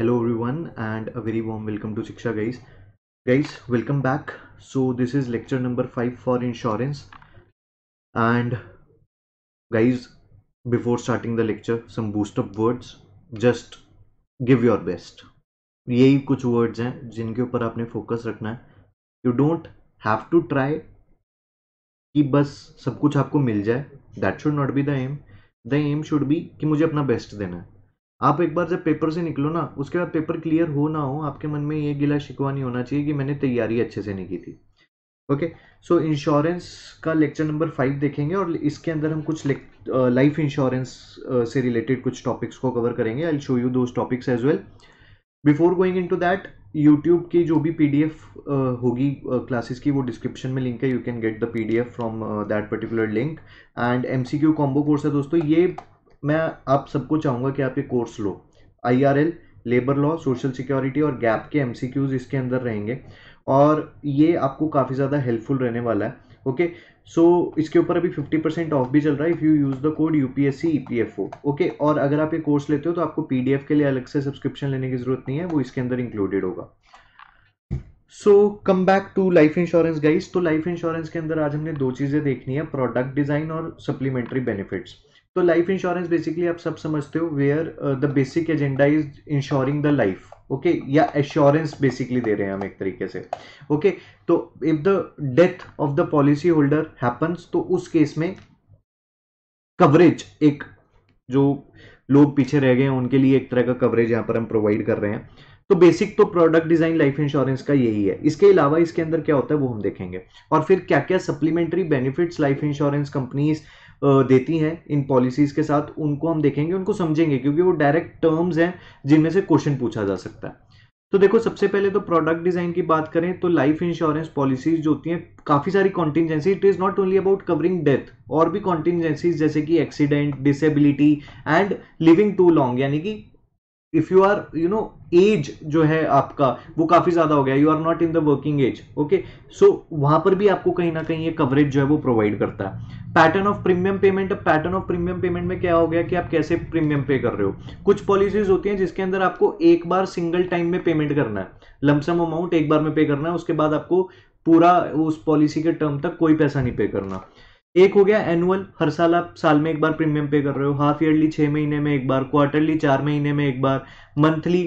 Hello everyone and a very warm welcome to Shiksha guys guys welcome back so this is lecture number five for insurance and guys before starting the lecture some boost up words just give your best यही कुछ words हैं जिनके ऊपर आपने focus रखना है you don't have to try कि बस सब कुछ आपको मिल जाए that should not be the aim the aim should be कि मुझे अपना बेस्ट देना है आप एक बार जब पेपर से निकलो ना उसके बाद पेपर क्लियर हो ना हो आपके मन में ये गिला शिकवा नहीं होना चाहिए कि मैंने तैयारी अच्छे से नहीं की थी ओके सो इंश्योरेंस का लेक्चर नंबर फाइव देखेंगे और इसके अंदर हम कुछ लाइफ इंश्योरेंस से रिलेटेड कुछ टॉपिक्स को कवर करेंगे I show you those topics as well before going into that YouTube की जो भी पीडीएफ होगी क्लासेस की वो डिस्क्रिप्शन में लिंक है you can get the PDF from that particular link and MCQ combo course है दोस्तों ये मैं आप सबको चाहूँगा कि आप ये कोर्स लो I R L labour law social security और गैप के एम इसके अंदर रहेंगे और ये आपको काफ़ी ज़्यादा हेल्पफुल रहने वाला है ओके सो so, इसके ऊपर अभी फिफ्टी परसेंट ऑफ भी चल रहा है if you use the code U P S C E P F O okay और अगर आप ये कोर्स लेते हो तो आपको पी डी एफ के लिए अलग से सब्सक्रिप्शन लेने की ज़रूरत नहीं है वो इसके अंदर इंक्लूडेड होगा so come back to life insurance guys तो लाइफ इंश्योरेंस के अंदर आज हमने दो चीज़ें देखनी है प्रोडक्ट डिज़ाइन और सप्लीमेंट्री बेनिफिट्स तो लाइफ इंश्योरेंस बेसिकली आप सब समझते हो where the basic agenda is insuring the life okay या एश्योरेंस बेसिकली दे रहे हैं हम एक तरीके से ओके okay? तो if the death of the policy holder happens तो उस केस में कवरेज एक जो लोग पीछे रह गए हैं उनके लिए एक तरह का कवरेज यहां पर हम प्रोवाइड कर रहे हैं तो बेसिक तो प्रोडक्ट डिजाइन लाइफ इंश्योरेंस का यही है इसके अलावा इसके अंदर क्या होता है वो हम देखेंगे और फिर क्या क्या supplementary benefits life insurance companies देती हैं इन पॉलिसीज के साथ उनको हम देखेंगे उनको समझेंगे क्योंकि वो डायरेक्ट टर्म्स हैं जिनमें से क्वेश्चन पूछा जा सकता है तो देखो सबसे पहले तो प्रोडक्ट डिजाइन की बात करें तो लाइफ इंश्योरेंस पॉलिसीज जो होती हैं काफी सारी contingency it is not only about covering death और भी कॉन्टिजेंसीज जैसे कि accident disability and living too long यानी कि if you are you know age जो है आपका वो काफी ज्यादा हो गया you are not in the working age okay so वहां पर भी आपको कहीं ना कहीं ये कवरेज जो है वो प्रोवाइड करता है pattern of premium payment pattern of premium payment में क्या हो गया कि आप कैसे प्रीमियम पे कर रहे हो कुछ पॉलिसीज होती हैं जिसके अंदर आपको एक बार सिंगल टाइम में पेमेंट करना है लमसम अमाउंट एक बार में पे करना है उसके बाद आपको पूरा उस पॉलिसी के टर्म तक कोई पैसा नहीं पे करना एक हो गया एनुअल हर साल आप साल में एक बार प्रीमियम पे कर रहे हो हाफ ईयरली छह महीने में एक बार क्वार्टरली चार महीने में एक बार मंथली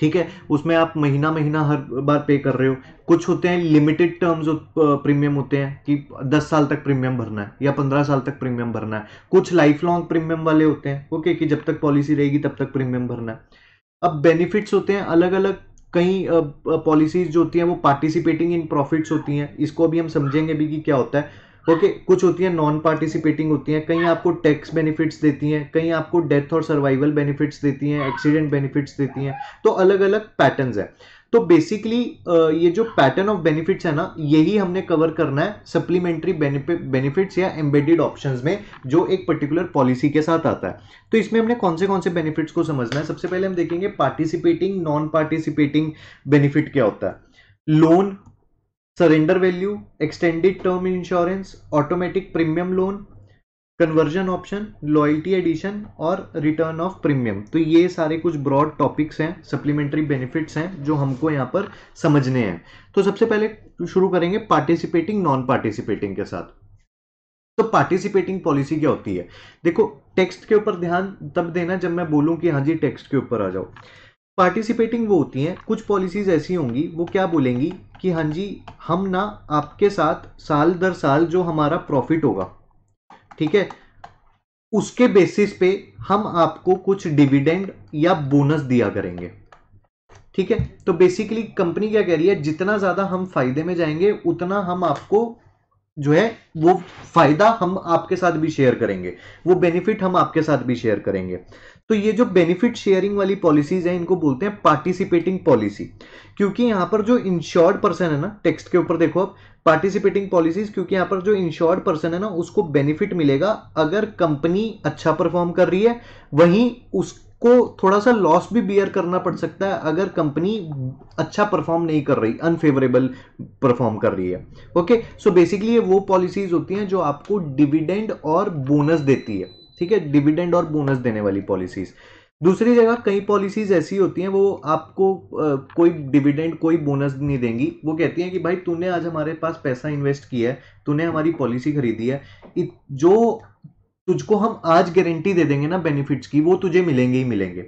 ठीक है उसमें आप महीना महीना हर बार पे कर रहे हो कुछ होते हैं लिमिटेड टर्म्स प्रीमियम होते हैं कि दस साल तक प्रीमियम भरना है या पंद्रह साल तक प्रीमियम भरना है कुछ लाइफ लॉन्ग प्रीमियम वाले होते हैं ओके कि जब तक पॉलिसी रहेगी तब तक प्रीमियम भरना है अब बेनिफिट्स होते हैं अलग अलग कई पॉलिसीज जो होती हैं वो पार्टिसिपेटिंग इन प्रॉफिट्स होती हैं इसको अभी हम समझेंगे भी कि क्या होता है ओके okay, कुछ होती है नॉन पार्टिसिपेटिंग होती हैं कहीं आपको टैक्स बेनिफिट्स देती हैं कहीं आपको डेथ और सर्वाइवल बेनिफिट्स देती हैं एक्सीडेंट बेनिफिट्स देती हैं तो अलग अलग पैटर्न्स है तो बेसिकली ये जो पैटर्न ऑफ बेनिफिट्स है ना यही हमने कवर करना है सप्लीमेंट्री बेनिफिट्स या एम्बेडेड ऑप्शंस में जो एक पर्टिकुलर पॉलिसी के साथ आता है तो इसमें हमने कौन से कौन से बेनिफिट्स को समझना है सबसे पहले हम देखेंगे पार्टिसिपेटिंग नॉन पार्टिसिपेटिंग बेनिफिट क्या होता है loan surrender value extended term insurance automatic premium loan conversion option loyalty addition और रिटर्न ऑफ प्रीमियम तो ये सारे कुछ ब्रॉड टॉपिक्स हैं सप्लीमेंट्री बेनिफिट्स हैं जो हमको यहाँ पर समझने हैं तो सबसे पहले शुरू करेंगे पार्टिसिपेटिंग नॉन पार्टिसिपेटिंग के साथ तो पार्टिसिपेटिंग पॉलिसी क्या होती है देखो टेक्स्ट के ऊपर ध्यान तब देना जब मैं बोलूं कि हाँ जी टेक्स्ट के ऊपर आ जाओ पार्टिसिपेटिंग वो होती हैं कुछ पॉलिसीज़ ऐसी होंगी वो क्या बोलेंगी कि हाँ जी हम ना आपके साथ साल दर साल जो हमारा प्रॉफिट होगा ठीक है उसके बेसिस पे हम आपको कुछ डिविडेंड या बोनस दिया करेंगे ठीक है तो बेसिकली कंपनी क्या कह रही है जितना ज़्यादा हम फायदे में जाएंगे उतना हम आपको जो है वो फायदा हम आपके साथ भी शेयर करेंगे वो बेनिफिट हम आपके साथ भी शेयर करेंगे तो ये जो बेनिफिट शेयरिंग वाली पॉलिसीज हैं इनको बोलते हैं पार्टिसिपेटिंग पॉलिसी क्योंकि यहां पर जो इंश्योर्ड पर्सन है ना टेक्स्ट के ऊपर देखो आप पार्टिसिपेटिंग पॉलिसीज क्योंकि यहां पर जो इंश्योर्ड पर्सन है ना उसको बेनिफिट मिलेगा अगर कंपनी अच्छा परफॉर्म कर रही है वहीं उसको थोड़ा सा लॉस भी बियर करना पड़ सकता है अगर कंपनी अच्छा परफॉर्म नहीं कर रही अनफेवरेबल परफॉर्म कर रही है ओके सो बेसिकली ये वो पॉलिसीज होती हैं जो आपको डिविडेंड और बोनस देती है ठीक है डिविडेंड और बोनस देने वाली पॉलिसीज़ दूसरी जगह कई पॉलिसीज ऐसी होती हैं वो आपको आ, कोई डिविडेंड कोई बोनस नहीं देंगी वो कहती हैं कि भाई तूने आज हमारे पास पैसा इन्वेस्ट किया है तूने हमारी पॉलिसी खरीदी है जो तुझको हम आज गारंटी दे देंगे ना बेनिफिट्स की वो तुझे मिलेंगे ही मिलेंगे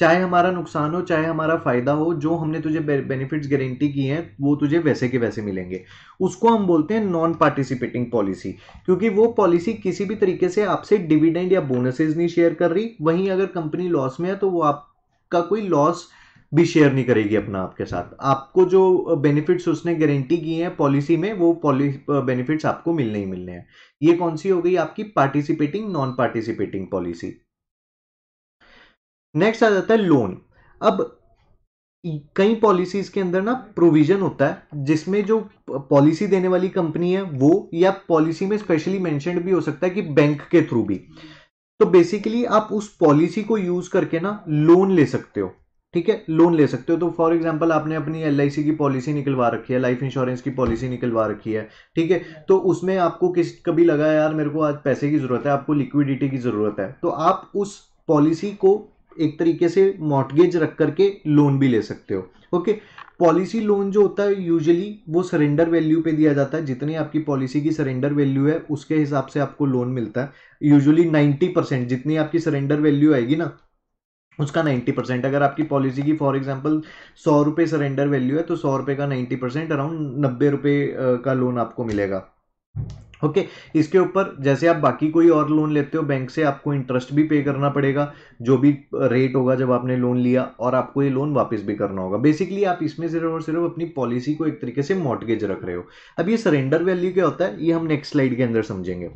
चाहे हमारा नुकसान हो चाहे हमारा फायदा हो जो हमने तुझे बेनिफिट्स गारंटी की हैं वो तुझे वैसे के वैसे मिलेंगे उसको हम बोलते हैं नॉन पार्टिसिपेटिंग पॉलिसी क्योंकि वो पॉलिसी किसी भी तरीके से आपसे डिविडेंड या बोनसेज नहीं शेयर कर रही वहीं अगर कंपनी लॉस में है तो वो आपका कोई लॉस भी शेयर नहीं करेगी अपना आपके साथ आपको जो बेनिफिट्स उसने गारंटी की हैं पॉलिसी में वो पॉलिसी बेनिफिट्स आपको मिलने ही मिलने हैं ये कौन सी हो गई आपकी participating non participating policy next आ जाता है लोन अब कई पॉलिसीज के अंदर ना प्रोविजन होता है जिसमें जो पॉलिसी देने वाली कंपनी है वो या पॉलिसी में स्पेशली मैंशन भी हो सकता है कि बैंक के थ्रू भी तो बेसिकली आप उस पॉलिसी को यूज करके ना लोन ले सकते हो ठीक है लोन ले सकते हो तो फॉर एग्जाम्पल आपने अपनी एल की पॉलिसी निकलवा रखी है लाइफ इंश्योरेंस की पॉलिसी निकलवा रखी है ठीक है तो उसमें आपको किस कभी लगा यार मेरे को आज पैसे की जरूरत है आपको लिक्विडिटी की जरूरत है तो आप उस पॉलिसी को एक तरीके से मॉर्टगेज रख करके लोन भी ले सकते हो ओके पॉलिसी लोन जो होता है यूजुअली वो सरेंडर वैल्यू पे दिया जाता है जितनी आपकी पॉलिसी की सरेंडर वैल्यू है उसके हिसाब से आपको लोन मिलता है यूजुअली 90 परसेंट जितनी आपकी सरेंडर वैल्यू आएगी ना उसका 90 परसेंट अगर आपकी पॉलिसी की फॉर एग्जांपल सौ रुपये सरेंडर वैल्यू है तो सौ रुपये का नाइन्टी परसेंट अराउंड नब्बे रुपये का लोन आपको मिलेगा ओके okay, इसके ऊपर जैसे आप बाकी कोई और लोन लेते हो बैंक से आपको इंटरेस्ट भी पे करना पड़ेगा जो भी रेट होगा जब आपने लोन लिया और आपको ये लोन वापस भी करना होगा बेसिकली आप इसमें सिर्फ और सिर्फ अपनी पॉलिसी को एक तरीके से मॉटगेज रख रहे हो अब ये सरेंडर वैल्यू क्या होता है ये हम नेक्स्ट स्लाइड के अंदर समझेंगे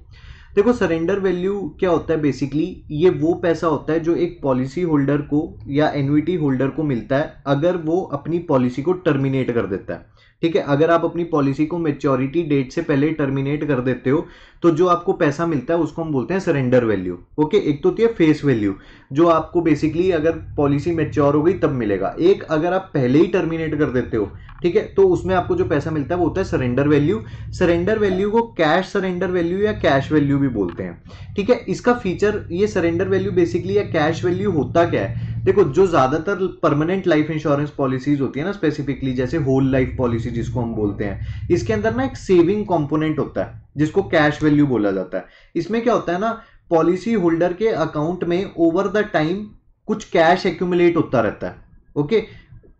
देखो सरेंडर वैल्यू क्या होता है बेसिकली ये वो पैसा होता है जो एक पॉलिसी होल्डर को या एनविटी होल्डर को मिलता है अगर वो अपनी पॉलिसी को टर्मिनेट कर देता है ठीक है अगर आप अपनी पॉलिसी को मेच्योरिटी डेट से पहले टर्मिनेट कर देते हो तो जो आपको पैसा मिलता है उसको हम बोलते हैं सरेंडर वैल्यू ओके एक तो होती है फेस वैल्यू जो आपको बेसिकली अगर पॉलिसी मेच्योर हो गई तब मिलेगा एक अगर आप पहले ही टर्मिनेट कर देते हो ठीक है तो उसमें आपको जो पैसा मिलता है वो होता है सरेंडर वैल्यू सरेंडर वैल्यू को कैश सरेंडर वैल्यू या कैश वैल्यू भी बोलते हैं ठीक है इसका फीचर ये सरेंडर वैल्यू बेसिकली या कैश वैल्यू होता क्या है देखो जो ज्यादातर परमानेंट लाइफ इंश्योरेंस पॉलिसीज होती है ना स्पेसिफिकली जैसे होल लाइफ पॉलिसी जिसको हम बोलते हैं इसके अंदर ना एक सेविंग कंपोनेंट होता है जिसको कैश वैल्यू बोला जाता है इसमें क्या होता है ना पॉलिसी होल्डर के अकाउंट में ओवर द टाइम कुछ कैश एक्यूमुलेट होता रहता है ओके okay?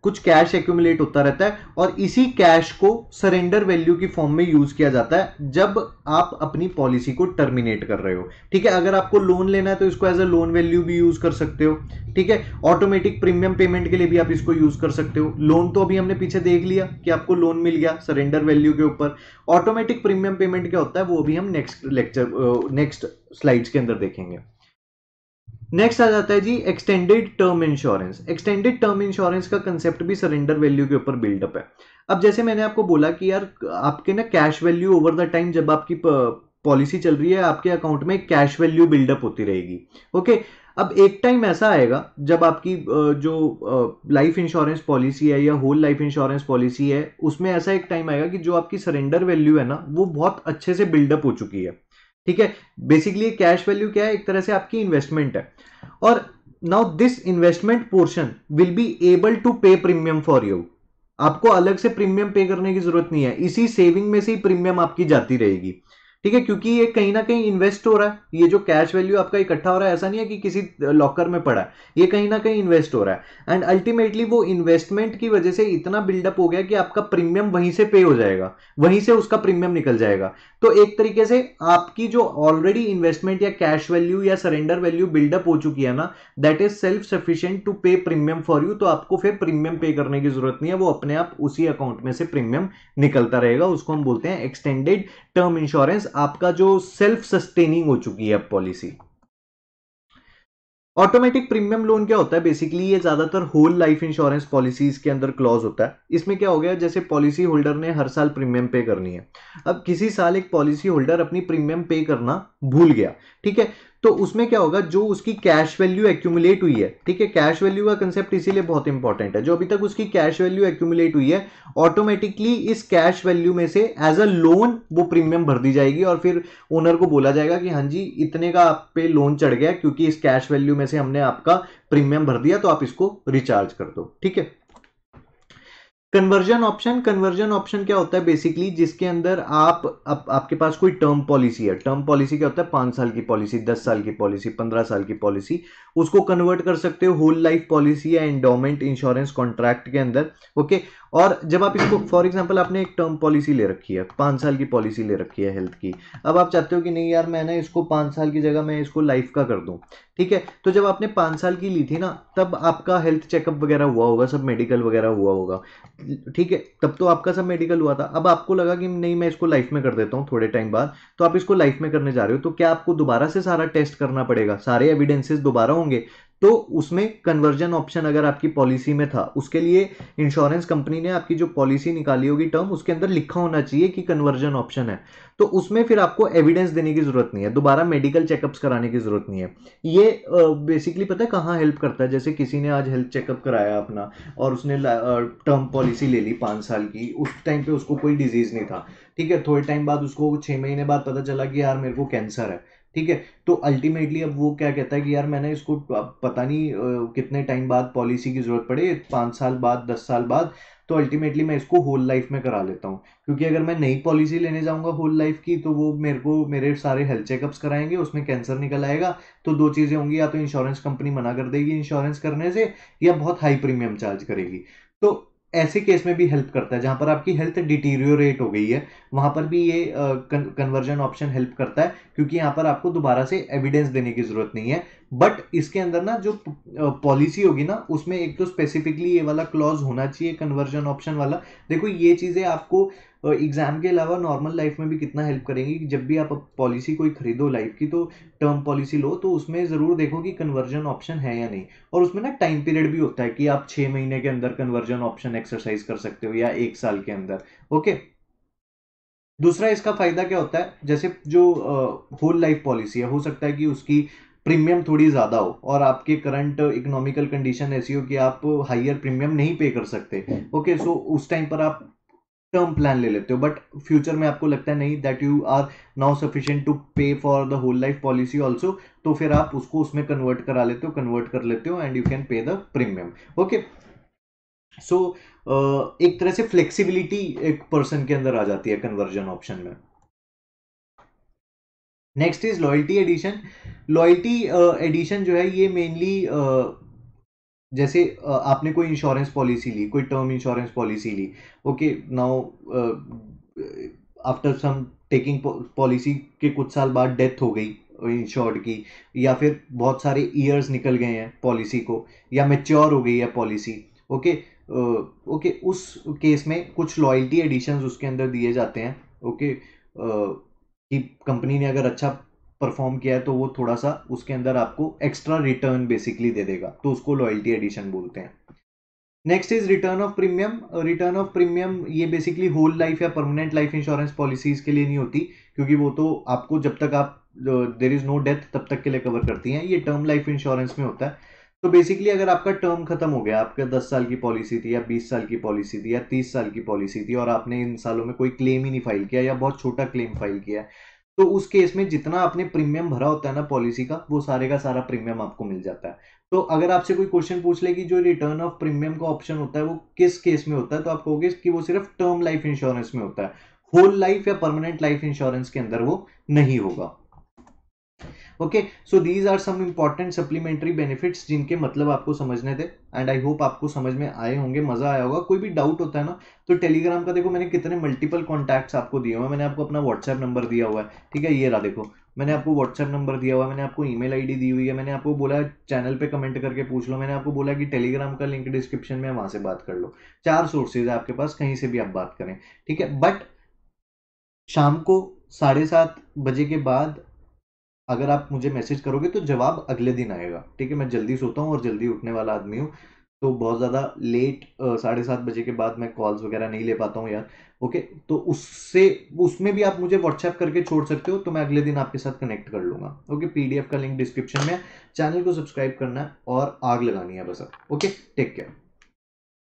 कुछ कैश एक्यूमुलेट होता रहता है और इसी कैश को सरेंडर वैल्यू की फॉर्म में यूज किया जाता है जब आप अपनी पॉलिसी को टर्मिनेट कर रहे हो ठीक है अगर आपको लोन लेना है तो इसको एज अ लोन वैल्यू भी यूज कर सकते हो ठीक है ऑटोमेटिक प्रीमियम पेमेंट के लिए भी आप इसको यूज कर सकते हो लोन तो अभी हमने पीछे देख लिया कि आपको लोन मिल गया सरेंडर वैल्यू के ऊपर ऑटोमेटिक प्रीमियम पेमेंट क्या होता है वो अभी हम नेक्स्ट लेक्चर नेक्स्ट स्लाइड्स के अंदर देखेंगे नेक्स्ट आ जाता है जी extended term insurance extended term insurance का कंसेप्ट भी सरेंडर वैल्यू के ऊपर बिल्डअप है अब जैसे मैंने आपको बोला कि यार आपके ना cash value over the time जब आपकी पॉलिसी चल रही है आपके अकाउंट में कैश वैल्यू बिल्डअप होती रहेगी ओके अब एक टाइम ऐसा आएगा जब आपकी जो लाइफ इंश्योरेंस पॉलिसी है या होल लाइफ इंश्योरेंस पॉलिसी है उसमें ऐसा एक टाइम आएगा कि जो आपकी सरेंडर वैल्यू है ना वो बहुत अच्छे से बिल्डअप हो चुकी है ठीक है बेसिकली कैश वैल्यू क्या है एक तरह से आपकी इन्वेस्टमेंट है और now this investment portion will be able to pay premium for you आपको अलग से प्रीमियम पे करने की जरूरत नहीं है इसी सेविंग में से ही प्रीमियम आपकी जाती रहेगी ठीक है क्योंकि ये कहीं ना कहीं इन्वेस्ट हो रहा है ये जो कैश वैल्यू आपका इकट्ठा हो रहा है ऐसा नहीं है कि किसी लॉकर में पड़ा है ये कहीं ना कहीं इन्वेस्ट हो रहा है एंड अल्टीमेटली वो इन्वेस्टमेंट की वजह से इतना बिल्डअप हो गया कि आपका प्रीमियम वहीं से पे हो जाएगा वहीं से उसका प्रीमियम निकल जाएगा तो एक तरीके से आपकी जो ऑलरेडी इन्वेस्टमेंट या कैश वैल्यू या सरेंडर वैल्यू बिल्डअप हो चुकी है ना that is self sufficient to pay premium for you तो आपको फिर प्रीमियम पे करने की जरूरत नहीं है वो अपने आप उसी अकाउंट में से प्रीमियम निकलता रहेगा उसको हम बोलते हैं एक्सटेंडेड टर्म इंश्योरेंस आपका जो सेल्फ सस्टेनिंग हो चुकी है पॉलिसी ऑटोमेटिक प्रीमियम लोन क्या होता है बेसिकली ये ज्यादातर होल लाइफ इंश्योरेंस पॉलिसीज के अंदर क्लॉज होता है इसमें क्या हो गया जैसे पॉलिसी होल्डर ने हर साल प्रीमियम पे करनी है अब किसी साल एक पॉलिसी होल्डर अपनी प्रीमियम पे करना भूल गया ठीक है तो उसमें क्या होगा जो उसकी कैश वैल्यू एक्यूमुलेट हुई है ठीक है कैश वैल्यू का कंसेप्ट इसीलिए बहुत इंपॉर्टेंट है जो अभी तक उसकी कैश वैल्यू एक्यूमुलेट हुई है ऑटोमेटिकली इस कैश वैल्यू में से एज अ लोन वो प्रीमियम भर दी जाएगी और फिर ओनर को बोला जाएगा कि हाँ जी इतने का आप पे लोन चढ़ गया क्योंकि इस कैश वैल्यू में से हमने आपका प्रीमियम भर दिया तो आप इसको रिचार्ज कर दो ठीक है कन्वर्जन ऑप्शन कन्वर्जन ऑप्शन क्या होता है बेसिकली जिसके अंदर आप अप, आपके पास कोई टर्म पॉलिसी है टर्म पॉलिसी क्या होता है पांच साल की पॉलिसी दस साल की पॉलिसी पंद्रह साल की पॉलिसी उसको कन्वर्ट कर सकते हो होल लाइफ पॉलिसी या एंडोमेंट इंश्योरेंस कॉन्ट्रैक्ट के अंदर ओके और जब आप इसको फॉर एग्जाम्पल आपने एक टर्म पॉलिसी ले रखी है पाँच साल की पॉलिसी ले रखी है हेल्थ की अब आप चाहते हो कि नहीं यार मैं ना इसको पाँच साल की जगह मैं इसको लाइफ का कर दूँ ठीक है तो जब आपने पाँच साल की ली थी ना तब आपका हेल्थ चेकअप वगैरह हुआ होगा सब मेडिकल वगैरह हुआ होगा ठीक है तब तो आपका सब मेडिकल हुआ था अब आपको लगा कि नहीं मैं इसको लाइफ में कर देता हूँ थोड़े टाइम बाद तो आप इसको लाइफ में करने जा रहे हो तो क्या आपको दोबारा से सारा टेस्ट करना पड़ेगा सारे एविडेंसेस दोबारा होंगे तो उसमें कन्वर्जन ऑप्शन अगर आपकी पॉलिसी में था उसके लिए इंश्योरेंस कंपनी ने आपकी जो पॉलिसी निकाली होगी टर्म उसके अंदर लिखा होना चाहिए कि कन्वर्जन ऑप्शन है तो उसमें फिर आपको एविडेंस देने की जरूरत नहीं है दोबारा मेडिकल चेकअप्स कराने की जरूरत नहीं है ये बेसिकली पता है कहाँ हेल्प करता है जैसे किसी ने आज हेल्थ चेकअप कराया अपना और उसने टर्म पॉलिसी ले ली पाँच साल की उस टाइम पे उसको कोई डिजीज नहीं था ठीक है थोड़े टाइम बाद उसको छः महीने बाद पता चला कि यार मेरे को कैंसर है ठीक है तो अल्टीमेटली अब वो क्या कहता है कि यार मैंने इसको पता नहीं कितने टाइम बाद पॉलिसी की ज़रूरत पड़े पांच साल बाद दस साल बाद तो अल्टीमेटली मैं इसको होल लाइफ में करा लेता हूँ क्योंकि अगर मैं नई पॉलिसी लेने जाऊंगा होल लाइफ की तो वो मेरे को मेरे सारे हेल्थ चेकअप्स कराएंगे उसमें कैंसर निकल आएगा तो दो चीज़ें होंगी या तो इंश्योरेंस कंपनी मना कर देगी इंश्योरेंस करने से या बहुत हाई प्रीमियम चार्ज करेगी तो ऐसे केस में भी हेल्प करता है जहां पर आपकी हेल्थ डिटीरियोरेट हो गई है वहां पर भी ये कन्वर्जन ऑप्शन हेल्प करता है क्योंकि यहाँ पर आपको दोबारा से एविडेंस देने की ज़रूरत नहीं है बट इसके अंदर ना जो पॉलिसी होगी ना उसमें एक तो स्पेसिफिकली ये वाला क्लॉज होना चाहिए कन्वर्जन ऑप्शन वाला देखो ये चीज़ें आपको एग्जाम के अलावा नॉर्मल लाइफ में भी कितना हेल्प करेंगी जब भी आप पॉलिसी कोई खरीदो लाइफ की तो टर्म पॉलिसी लो तो उसमें ज़रूर देखो कि कन्वर्जन ऑप्शन है या नहीं और उसमें ना टाइम पीरियड भी होता है कि आप छः महीने के अंदर कन्वर्जन ऑप्शन एक्सरसाइज कर सकते हो या एक साल के अंदर ओके दूसरा इसका फायदा क्या होता है जैसे जो होल लाइफ पॉलिसी है हो सकता है कि उसकी प्रीमियम थोड़ी ज़्यादा हो और आपके करंट इकोनॉमिकल कंडीशन ऐसी हो कि आप हाइयर प्रीमियम नहीं पे कर सकते ओके सो so उस टाइम पर आप टर्म प्लान ले लेते हो बट फ्यूचर में आपको लगता है नहीं that you are now sufficient to pay for the whole life policy also तो फिर आप उसको उसमें कन्वर्ट करा लेते हो कन्वर्ट कर लेते हो and you can pay the premium okay so एक तरह से फ्लेक्सिबिलिटी एक पर्सन के अंदर आ जाती है कन्वर्जन ऑप्शन में next is loyalty addition loyalty addition जो है ये मेनली uh, जैसे uh, आपने कोई इंश्योरेंस पॉलिसी ली कोई टर्म इंश्योरेंस पॉलिसी ली okay now after some taking policy के कुछ साल बाद डेथ हो गई इंश्योर्ड uh, की या फिर बहुत सारे ईयर्स निकल गए हैं पॉलिसी को या मेच्योर हो गई है पॉलिसी ओके ओके उस केस में कुछ लॉयल्टी एडिशंस उसके अंदर दिए जाते हैं ओके okay, uh, कि कंपनी ने अगर अच्छा परफॉर्म किया है तो वो थोड़ा सा उसके अंदर आपको एक्स्ट्रा रिटर्न बेसिकली दे देगा तो उसको लॉयल्टी एडिशन बोलते हैं next is return of premium return of premium ये बेसिकली होल लाइफ या परमानेंट लाइफ इंश्योरेंस पॉलिसीज के लिए नहीं होती क्योंकि वो तो आपको जब तक आप देर इज नो डेथ तब तक के लिए कवर करती हैं ये टर्म लाइफ इंश्योरेंस में होता है तो बेसिकली अगर आपका टर्म खत्म हो गया आपका दस साल की पॉलिसी थी या बीस साल की पॉलिसी थी या तीस साल की पॉलिसी थी और आपने इन सालों में कोई क्लेम ही नहीं फाइल किया या बहुत छोटा क्लेम फाइल किया तो उस केस में जितना आपने प्रीमियम भरा होता है ना पॉलिसी का वो सारे का सारा प्रीमियम आपको मिल जाता है तो अगर आपसे कोई क्वेश्चन पूछ ले कि जो रिटर्न ऑफ प्रीमियम का ऑप्शन होता है वो किस केस में होता है तो आप कहोगे कि वो सिर्फ टर्म लाइफ इंश्योरेंस में होता है होल लाइफ या परमानेंट लाइफ इंश्योरेंस के अंदर वो नहीं होगा okay so these are some important supplementary benefits जिनके मतलब आपको समझने थे एंड आई होप आपको समझ में आए होंगे मजा आया होगा कोई भी डाउट होता है ना तो टेलीग्राम का देखो मैंने कितने मल्टीपल कॉन्टैक्ट्स आपको दिए हुए हैं मैंने आपको अपना व्हाट्सएप नंबर दिया हुआ है ठीक है ये रहा देखो मैंने आपको व्हाट्सएप नंबर दिया हुआ मैंने आपको ईमेल आईडी दी हुई है मैंने आपको बोला चैनल पे कमेंट करके पूछ लो मैंने आपको बोला कि टेलीग्राम का लिंक डिस्क्रिप्शन में वहां से बात कर लो चार सोर्सेज है आपके पास कहीं से भी आप बात करें ठीक है बट शाम को साढ़े सात बजे के बाद अगर आप मुझे मैसेज करोगे तो जवाब अगले दिन आएगा ठीक है मैं जल्दी सोता हूँ और जल्दी उठने वाला आदमी हूँ तो बहुत ज़्यादा लेट साढ़े सात बजे के बाद मैं कॉल्स वगैरह नहीं ले पाता हूँ यार ओके तो उससे उसमें भी आप मुझे व्हाट्सएप करके छोड़ सकते हो तो मैं अगले दिन आपके साथ कनेक्ट कर लूँगा ओके पीडीएफ का लिंक डिस्क्रिप्शन में चैनल को सब्सक्राइब करना है और आग लगानी है बस ओके टेक केयर